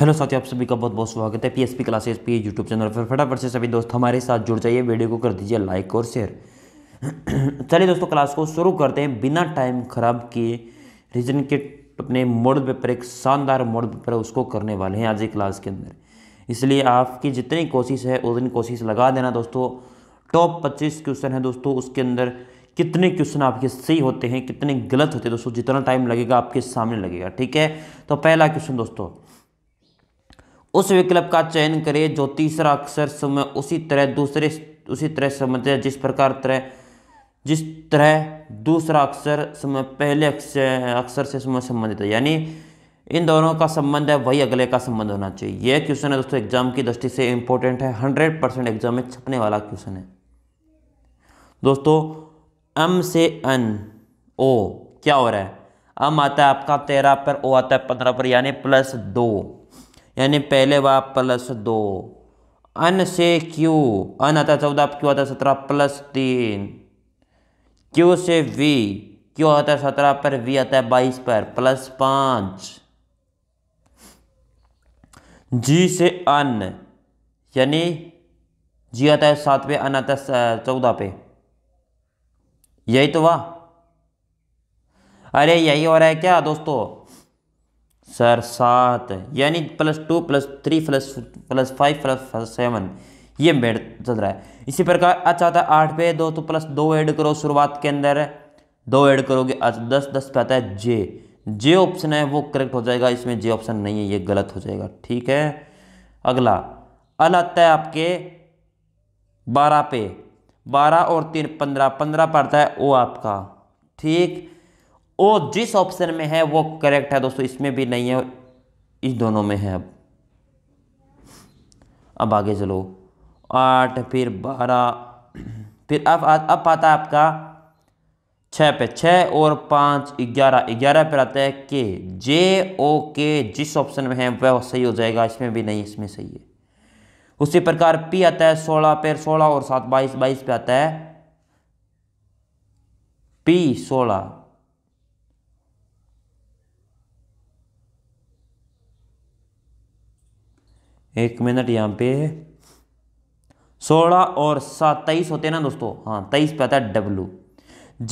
hello साथियों आप सभी का बहुत बहुत स्वागत है पीएसपी क्लासेस पी यूट्यूब चैनल पर फटाफट से सभी दोस्त हमारे साथ जुड़ जाइए वीडियो को कर दीजिए लाइक और शेयर चलिए दोस्तों क्लास को शुरू करते हैं बिना टाइम खराब किए रीजन के अपने मोड़ पेपर एक शानदार मोड़ पेपर उसको करने वाले हैं आज की क्लास के अंदर इसलिए आपकी जितनी कोशिश है उतनी कोशिश लगा देना दोस्तों टॉप पच्चीस क्वेश्चन है दोस्तों उसके अंदर कितने क्वेश्चन आपके सही होते हैं कितने गलत होते हैं दोस्तों जितना टाइम लगेगा आपके सामने लगेगा ठीक है तो पहला क्वेश्चन दोस्तों उस विकल्प का चयन करें जो तीसरा अक्षर समय उसी तरह दूसरे उसी तरह समझते जिस प्रकार तरह जिस तरह दूसरा अक्षर समय पहले अक्षर से समय संबंधित है यानी इन दोनों का संबंध है वही अगले का संबंध होना चाहिए यह क्वेश्चन है दोस्तों एग्जाम की दृष्टि से इंपॉर्टेंट है हंड्रेड परसेंट एग्जाम में छपने वाला क्वेश्चन है दोस्तों एम से एन ओ क्या हो रहा है एम आता है आपका तेरह पर ओ आता है पंद्रह पर यानी प्लस दो यानी पहले बाप प्लस दो अन से क्यू अन आता चौदह क्यू आता सत्रह प्लस तीन क्यू से वी क्यू आता है सत्रह पर वी आता है बाईस पर प्लस पाँच जी से अन यानी जी आता है सात पे अन आता है चौदह पे यही तो वाह अरे यही हो रहा है क्या दोस्तों सर सात यानी plus two plus three plus plus five plus seven ये मेड चल रहा है इसी प्रकार अच्छा आता है आठ पे दो तो प्लस दो ऐड करो शुरुआत के अंदर दो ऐड करोगे अच्छा दस दस पे आता है जे जे ऑप्शन है वो करेक्ट हो जाएगा इसमें जे ऑप्शन नहीं है ये गलत हो जाएगा ठीक है अगला अल आता है आपके बारह पे बारह और तीन पंद्रह पंद्रह पड़ता है ओ आपका ठीक ओ जिस ऑप्शन में है वो करेक्ट है दोस्तों इसमें भी नहीं है इस दोनों में है अब अब आगे चलो आठ फिर बारह फिर अब अब आता है आपका छः पे छः और पाँच ग्यारह ग्यारह पर आता है के जे ओ के जिस ऑप्शन में है वह सही हो जाएगा इसमें भी नहीं इसमें सही है उसी प्रकार पी आता है सोलह पे सोलह और सात बाईस बाईस पे आता है पी सोलह एक मिनट यहाँ पे सोलह और सात तेईस होते हैं ना दोस्तों हाँ तेईस पे आता है डब्लू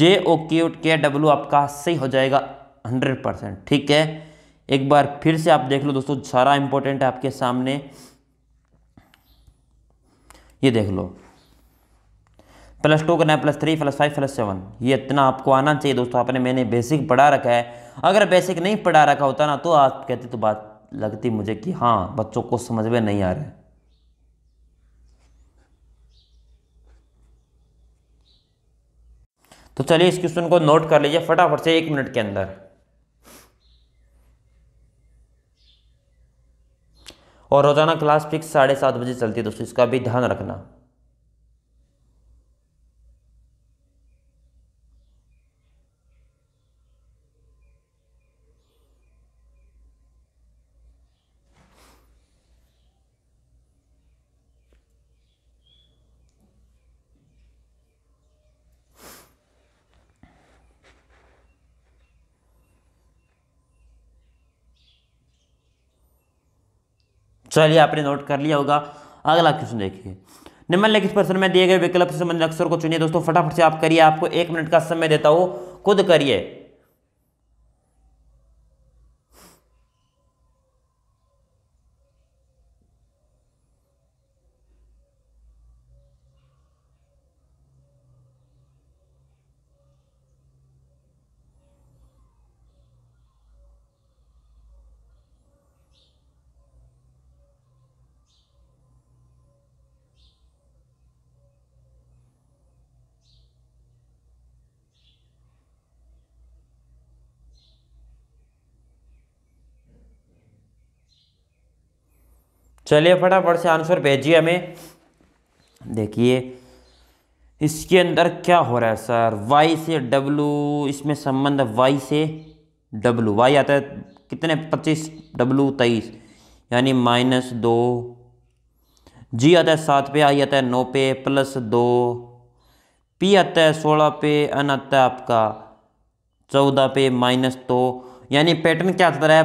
जे ओ के के डब्लू आपका सही हो जाएगा हंड्रेड परसेंट ठीक है एक बार फिर से आप देख लो दोस्तों सारा इंपॉर्टेंट है आपके सामने ये देख लो प्लस टू करना है plus three plus five plus seven ये इतना आपको आना चाहिए दोस्तों आपने मैंने बेसिक पढ़ा रखा है अगर बेसिक नहीं पढ़ा रखा होता ना तो आप कहते तो बात लगती मुझे कि हाँ बच्चों को समझ में नहीं आ रहा है तो चलिए इस क्वेश्चन को नोट कर लीजिए फटाफट से एक मिनट के अंदर और रोजाना क्लास फिक्स साढ़े सात बजे चलती है दोस्तों इसका भी ध्यान रखना चलिए आपने नोट कर लिया होगा अगला क्वेश्चन देखिए निम्नलिखित प्रश्न में दिए गए विकल्प से संबंधित अक्षर को चुनिए दोस्तों फटाफट से आप करिए आपको एक मिनट का समय देता हूँ खुद करिए चलिए फटाफट से आंसर भेजिए हमें देखिए इसके अंदर क्या हो रहा है सर वाई से डब्लू इसमें संबंध वाई से डब्लू वाई आता है कितने पच्चीस डब्लू तेईस यानी माइनस दो जी आता है सात पे आई आता है नौ पे प्लस दो पी आता है सोलह पे अन आता है आपका चौदह पे माइनस दो यानी पैटर्न क्या आता है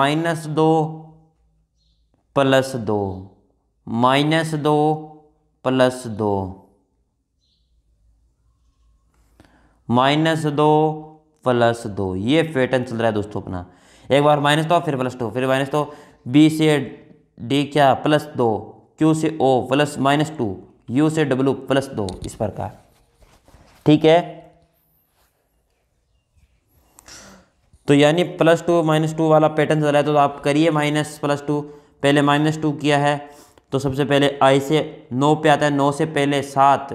माइनस दो प्लस दो माइनस दो प्लस दो माइनस दो प्लस दो ये पैटर्न चल रहा है दोस्तों अपना एक बार माइनस दो फिर प्लस दो फिर माइनस दो बी से डी क्या प्लस दो क्यू से O plus minus two U से डब्ल्यू प्लस दो इस प्रकार ठीक है तो यानी प्लस टू माइनस टू वाला पैटर्न चल रहा है तो आप करिए माइनस प्लस टू पहले माइनस टू किया है तो सबसे पहले आई से नौ पे आता है नौ से पहले सात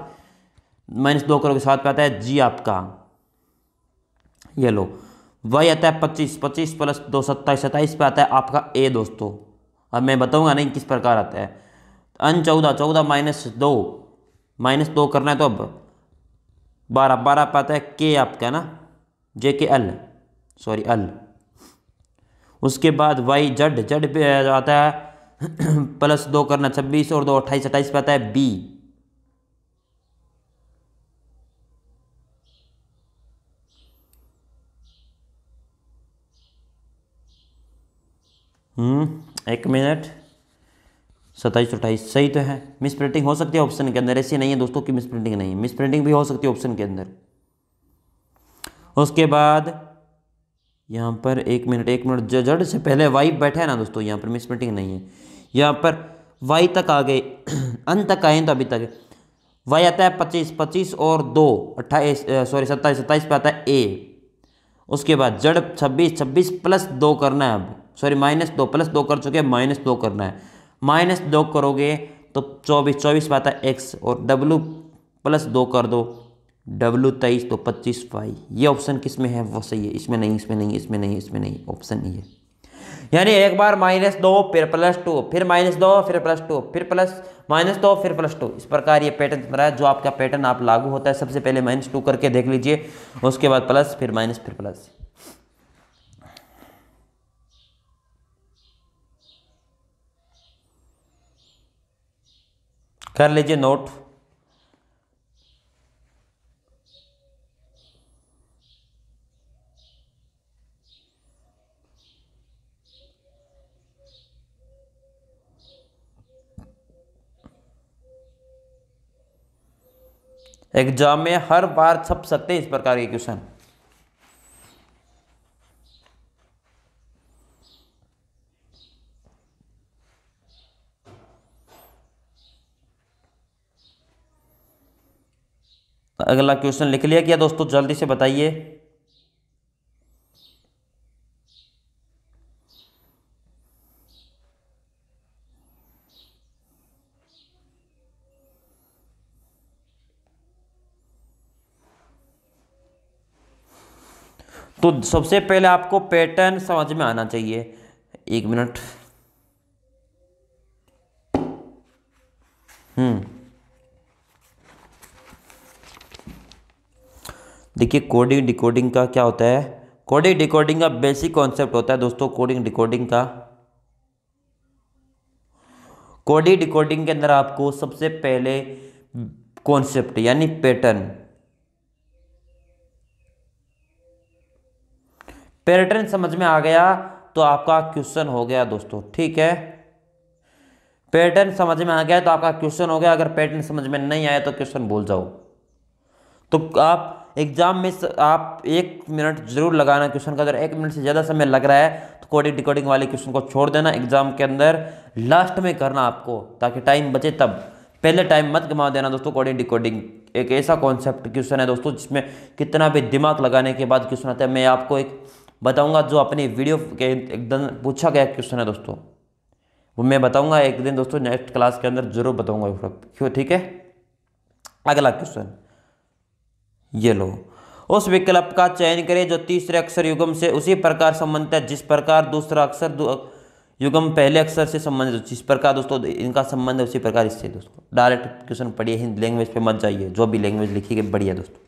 माइनस दो करोगे सात पे आता है जी आपका ये लो वाई आता है पच्चीस पच्चीस प्लस दो सत्ताईस सत्ताईस पे आता है आपका ए दोस्तों अब मैं बताऊंगा नहीं किस प्रकार आता है अन चौदह चौदह माइनस दो माइनस दो करना है तो अब बारह बारह पे आता है के आपका ना जे के एल सॉरी एल उसके बाद वाई जड जड पे आता है प्लस दो करना छब्बीस और दो अट्ठाईस अट्ठाईस पे आता है बी हम्म एक मिनट सत्ताईस अट्ठाईस सही तो है मिस प्रिंटिंग हो सकती है ऑप्शन के अंदर ऐसी नहीं है दोस्तों की मिस प्रिंटिंग नहीं है मिस प्रिंटिंग भी हो सकती है ऑप्शन के अंदर उसके बाद यहाँ पर एक मिनट एक मिनट जड से पहले वाई बैठे हैं ना दोस्तों यहाँ पर मिस मीटिंग नहीं है यहाँ पर वाई तक आ गए अंत तक आए तो अभी तक वाई आता है पच्चीस पच्चीस और दो अट्ठाईस सॉरी सत्ताईस सत्ताईस पे आता है ए उसके बाद जड़ छब्बीस छब्बीस प्लस दो करना है अब सॉरी माइनस दो प्लस दो कर चुके हैं माइनस दो करना है माइनस दो करोगे तो चौबीस चौबीस पे आता है एक्स और डब्लू प्लस दो कर दो डब्ल्यू तेईस तो पच्चीस वाई ये ऑप्शन किस में है वो सही है इसमें नहीं इसमें नहीं इसमें नहीं इसमें नहीं ऑप्शन ये यानी एक बार माइनस दो फिर प्लस टू फिर माइनस दो फिर प्लस टू फिर प्लस माइनस दो फिर प्लस टू इस प्रकार ये पैटर्न चल रहा है जो आपका पैटर्न आप लागू होता है सबसे पहले माइनस टू करके देख लीजिए उसके बाद प्लस फिर माइनस फिर प्लस कर लीजिए नोट एग्जाम में हर बार छप सकते हैं इस प्रकार के क्वेश्चन अगला क्वेश्चन लिख लिया क्या दोस्तों जल्दी से बताइए तो सबसे पहले आपको पैटर्न समझ में आना चाहिए एक मिनट हम्म देखिए कोडिंग डिकोडिंग का क्या होता है कोडिंग डिकोडिंग का बेसिक कॉन्सेप्ट होता है दोस्तों कोडिंग डिकोडिंग का कोडिंग डिकोडिंग के अंदर आपको सबसे पहले कॉन्सेप्ट यानी पैटर्न पैटर्न समझ में आ गया तो आपका क्वेश्चन हो गया दोस्तों ठीक है पैटर्न समझ में आ गया तो आपका क्वेश्चन हो गया अगर पैटर्न समझ में नहीं आया तो क्वेश्चन भूल जाओ तो आप एग्जाम में आप एक मिनट जरूर लगाना क्वेश्चन का अगर एक मिनट से ज़्यादा समय लग रहा है तो कोडिंग डिकोडिंग वाले क्वेश्चन को छोड़ देना एग्जाम के अंदर लास्ट में करना आपको ताकि टाइम बचे तब पहले टाइम मत गवा देना दोस्तों कोडिंग डिकोडिंग एक ऐसा कॉन्सेप्ट क्वेश्चन है दोस्तों जिसमें कितना भी दिमाग लगाने के बाद क्वेश्चन आता है मैं आपको एक बताऊंगा जो अपने वीडियो के एकदम पूछा गया क्वेश्चन है दोस्तों वो मैं बताऊंगा एक दिन दोस्तों नेक्स्ट क्लास के अंदर जरूर बताऊंगा क्यों ठीक है अगला क्वेश्चन ये लो उस विकल्प का चयन करें जो तीसरे अक्षर युगम से उसी प्रकार संबंधित है जिस प्रकार दूसरा अक्षर युगम पहले अक्षर से संबंधित जिस प्रकार दोस्तों इनका संबंध है उसी प्रकार इससे दोस्तों डायरेक्ट क्वेश्चन पढ़िए हिंदी लैंग्वेज पे मत जाइए जो भी लैंग्वेज लिखी गई बढ़िया दोस्तों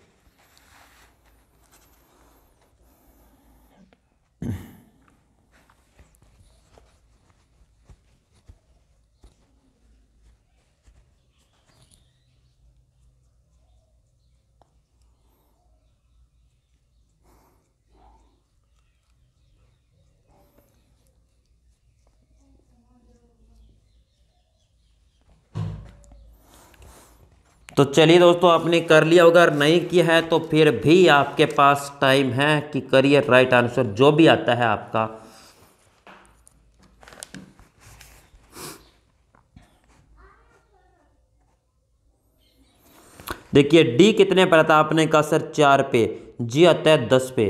तो चलिए दोस्तों आपने कर लिया होगा अगर नहीं किया है तो फिर भी आपके पास टाइम है कि करिए राइट आंसर जो भी आता है आपका देखिए डी कितने पर आता आपने कहा सर चार पे जी आता है दस पे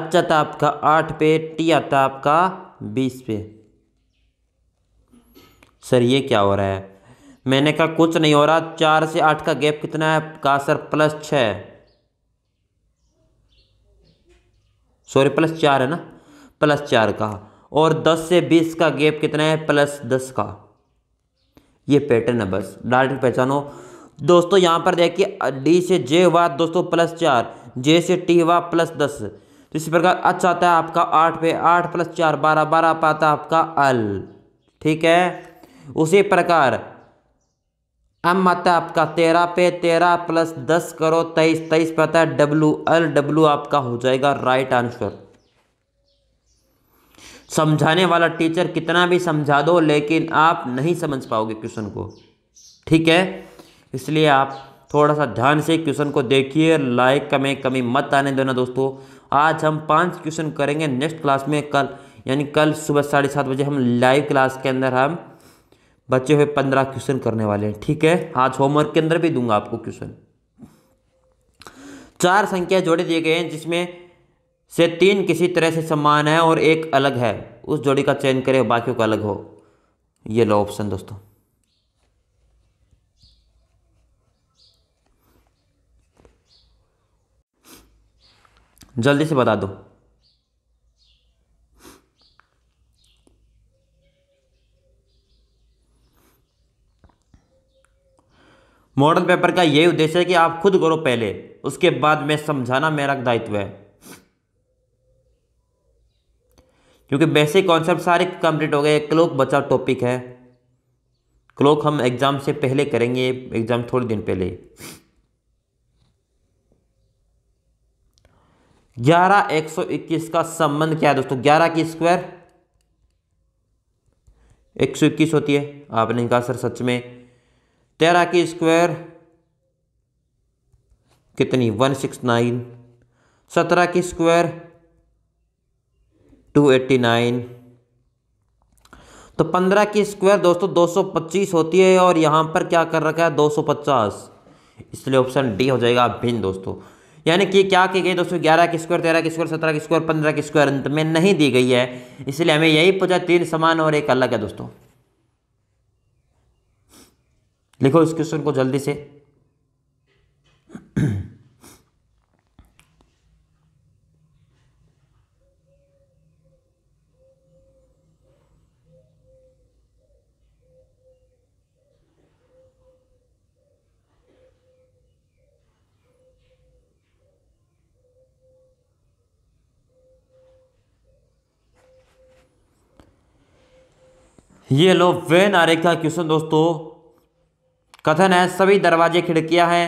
अच्छा था आपका आठ पे टी आता आपका बीस पे सर ये क्या हो रहा है मैंने कहा कुछ नहीं हो रहा चार से आठ का गैप कितना है कहा सर प्लस छः सॉरी प्लस चार है ना प्लस चार का और दस से बीस का गैप कितना है प्लस दस का ये पैटर्न है बस डायरेक्ट पहचानो दोस्तों यहाँ पर देखिए डी से जे हुआ दोस्तों प्लस चार जे से टी हुआ प्लस दस तो इसी प्रकार अच्छा आता है आपका आठ पे आठ प्लस चार बारह बारह पाता आपका अल ठीक है उसी प्रकार अब आता है आपका तेरह पे तेरह प्लस दस करो तेईस तेईस पे आता है डब्लू एल डब्लू आपका हो जाएगा राइट आंसर समझाने वाला टीचर कितना भी समझा दो लेकिन आप नहीं समझ पाओगे क्वेश्चन को ठीक है इसलिए आप थोड़ा सा ध्यान से क्वेश्चन को देखिए लाइक का में कमी मत आने देना दोस्तों आज हम पांच क्वेश्चन करेंगे नेक्स्ट क्लास में कल यानी कल सुबह साढ़े सात बजे हम लाइव क्लास के अंदर हम बचे हुए पंद्रह क्वेश्चन करने वाले हैं ठीक है आज होमवर्क के अंदर भी दूंगा आपको क्वेश्चन चार संख्या जोड़े दिए गए हैं जिसमें से तीन किसी तरह से समान है और एक अलग है उस जोड़ी का चयन करें बाकियों का अलग हो ये लो ऑप्शन दोस्तों जल्दी से बता दो मॉडल पेपर का यही उद्देश्य है कि आप खुद करो पहले उसके बाद में समझाना मेरा दायित्व है क्योंकि बेसिक कॉन्सेप्ट सारे कंप्लीट हो गए क्लोक बचा टॉपिक है क्लोक हम एग्ज़ाम से पहले करेंगे एग्ज़ाम थोड़े दिन पहले ग्यारह एक सौ इक्कीस का संबंध क्या है दोस्तों ग्यारह की स्क्वायर एक सौ इक्कीस होती है आपने कहा सर सच में तेरह की स्क्वायर कितनी वन सिक्स नाइन सत्रह की स्क्वायर टू एट्टी नाइन तो पंद्रह की स्क्वायर दोस्तों दो सौ पच्चीस होती है और यहाँ पर क्या कर रखा है दो सौ पचास इसलिए ऑप्शन डी हो जाएगा भिन्न दोस्तों यानी कि क्या की गई दोस्तों ग्यारह की स्क्वायर तेरह की स्क्वायर सत्रह की स्क्वायर पंद्रह की स्क्वायर अंत में नहीं दी गई है इसलिए हमें यही पूछा तीन समान और एक अलग है दोस्तों लिखो इस क्वेश्चन को जल्दी से ये लो वेन आरेख का क्वेश्चन दोस्तों कथन है सभी दरवाजे खिड़कियां हैं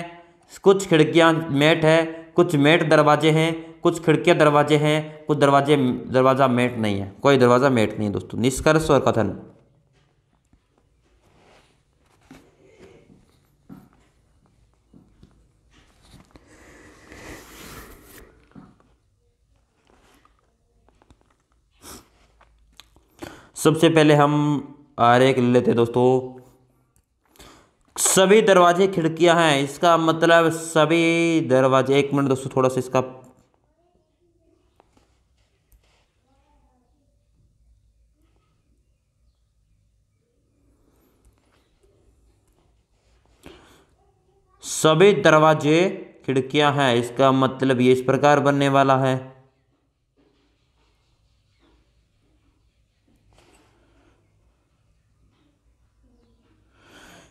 कुछ खिड़कियां मेट है कुछ मेट दरवाजे हैं कुछ खिड़कियां दरवाजे हैं कुछ दरवाजे दरवाज़ा मेट नहीं है कोई दरवाज़ा मेट नहीं है दोस्तों निष्कर्ष और कथन सबसे पहले हम आरेख ले लेते हैं दोस्तों सभी दरवाजे खिड़कियां हैं इसका मतलब सभी दरवाजे एक मिनट दोस्तों थोड़ा सा इसका सभी दरवाजे खिड़कियां हैं इसका मतलब ये इस प्रकार बनने वाला है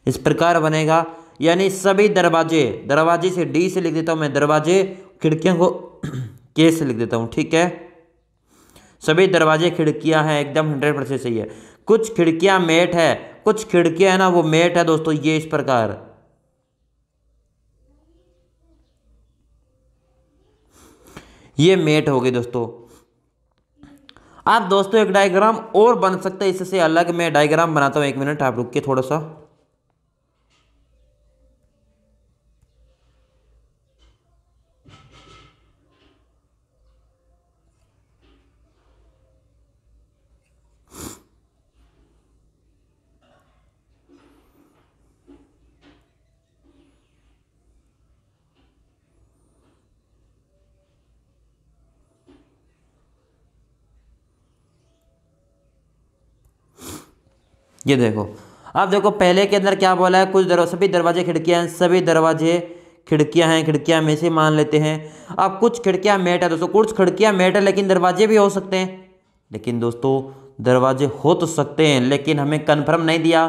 इस प्रकार बनेगा यानी सभी दरवाजे दरवाजे से डी से लिख देता हूँ मैं दरवाजे खिड़कियों को के से लिख देता हूँ ठीक है सभी दरवाजे खिड़कियाँ हैं एकदम हंड्रेड परसेंट सही है कुछ खिड़कियाँ मेट है कुछ खिड़कियाँ है ना वो मेट है दोस्तों ये इस प्रकार ये मेट हो गई दोस्तों आप दोस्तों एक डायग्राम और बन सकते हैं इससे अलग मैं डायग्राम बनाता हूँ एक मिनट आप रुक के थोड़ा सा ये देखो अब देखो पहले के अंदर क्या बोला है कुछ दरवाजे सभी दरवाजे खिड़कियाँ हैं सभी दरवाजे खिड़कियाँ हैं खिड़कियाँ में से मान लेते हैं अब कुछ खिड़कियाँ मेट है दोस्तों कुछ खिड़कियाँ मेट है लेकिन दरवाजे भी हो सकते हैं लेकिन दोस्तों दरवाजे हो तो सकते हैं लेकिन हमें कन्फर्म नहीं दिया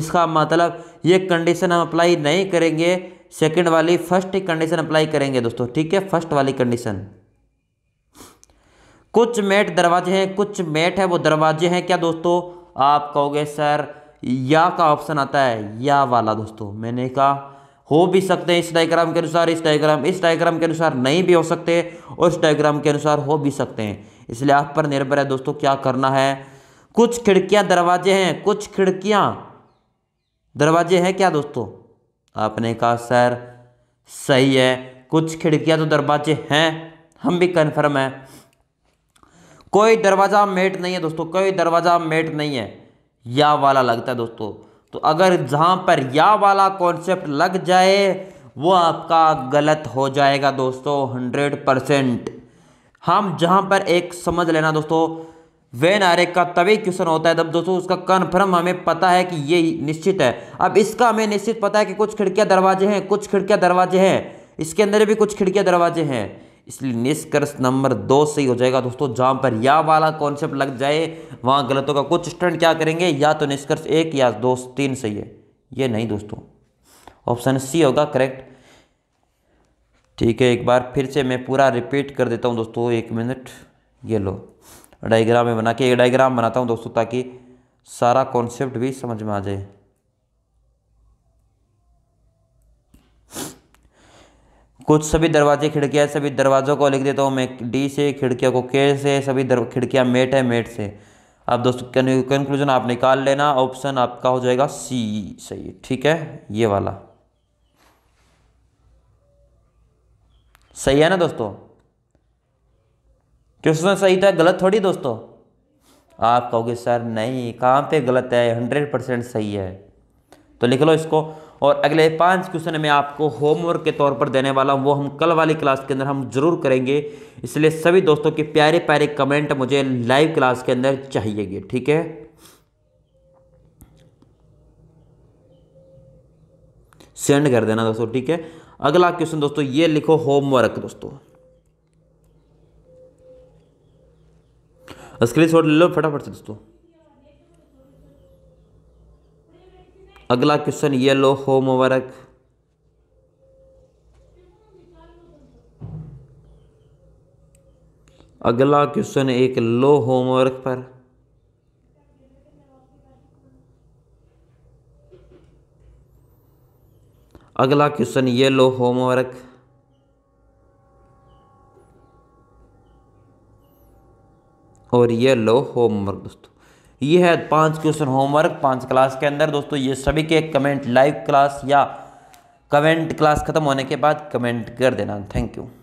इसका मतलब ये कंडीशन हम अप्लाई नहीं करेंगे सेकेंड वाली फर्स्ट कंडीशन अप्लाई करेंगे दोस्तों ठीक है फर्स्ट वाली कंडीशन कुछ मेट दरवाजे हैं कुछ मेट है वो दरवाजे हैं क्या दोस्तों आप कहोगे सर या का ऑप्शन आता है या वाला दोस्तों मैंने कहा हो भी सकते हैं इस डायग्राम के अनुसार इस डायग्राम इस डायग्राम के अनुसार नहीं भी हो सकते और इस डायग्राम के अनुसार हो भी सकते हैं इसलिए आप पर निर्भर है दोस्तों क्या करना है कुछ खिड़कियां दरवाजे हैं कुछ खिड़कियां दरवाजे हैं क्या दोस्तों आपने कहा सर सही है कुछ खिड़कियां तो दरवाजे हैं हम भी कन्फर्म है कोई दरवाज़ा मेट नहीं है दोस्तों कोई दरवाज़ा मेट नहीं है या वाला लगता है दोस्तों तो अगर जहाँ पर या वाला कॉन्सेप्ट लग जाए वो आपका गलत हो जाएगा दोस्तों हंड्रेड परसेंट हम जहाँ पर एक समझ लेना दोस्तों वेन आरे का तभी क्वेश्चन होता है तब दोस्तों उसका कन्फर्म हमें पता है कि ये निश्चित है अब इसका हमें निश्चित पता है कि कुछ खिड़कियाँ दरवाजे हैं कुछ खिड़कियाँ दरवाजे हैं इसके अंदर भी कुछ खिड़कियां दरवाजे हैं इसलिए निष्कर्ष नंबर दो सही हो जाएगा दोस्तों जहाँ पर या वाला कॉन्सेप्ट लग जाए वहाँ गलतों का कुछ स्टूडेंट क्या करेंगे या तो निष्कर्ष एक या दो तीन सही है ये नहीं दोस्तों ऑप्शन सी होगा करेक्ट ठीक है एक बार फिर से मैं पूरा रिपीट कर देता हूँ दोस्तों एक मिनट ये लो डायग्राम में बना के एक डायग्राम बनाता हूँ दोस्तों ताकि सारा कॉन्सेप्ट भी समझ में आ जाए कुछ सभी दरवाजे खिड़कियाँ सभी दरवाज़ों को लिख देता हूँ मैं डी से खिड़कियों को के से सभी खिड़कियाँ मेट है मेट से अब दोस्तों कंक्लूजन आप निकाल लेना ऑप्शन आपका हो जाएगा सी सही ठीक है ये वाला सही है ना दोस्तों क्वेश्चन सही था गलत थोड़ी दोस्तों आप कहोगे सर नहीं कहाँ पे गलत है हंड्रेड परसेंट सही है तो लिख लो इसको और अगले पांच क्वेश्चन में आपको होमवर्क के तौर पर देने वाला हूँ वो हम कल वाली क्लास के अंदर हम जरूर करेंगे इसलिए सभी दोस्तों के प्यारे प्यारे कमेंट मुझे लाइव क्लास के अंदर चाहिएगी ठीक है सेंड कर देना दोस्तों ठीक है अगला क्वेश्चन दोस्तों ये लिखो होमवर्क दोस्तों स्क्रीन शॉट ले लो फटाफट से दोस्तों अगला क्वेश्चन ये लो होमवर्क अगला क्वेश्चन एक लो होमवर्क पर अगला क्वेश्चन ये लो होमवर्क और ये लो होमवर्क दोस्तों ये है पांच क्वेश्चन होमवर्क पांच क्लास के अंदर दोस्तों ये सभी के कमेंट लाइव क्लास या कमेंट क्लास खत्म होने के बाद कमेंट कर देना थैंक यू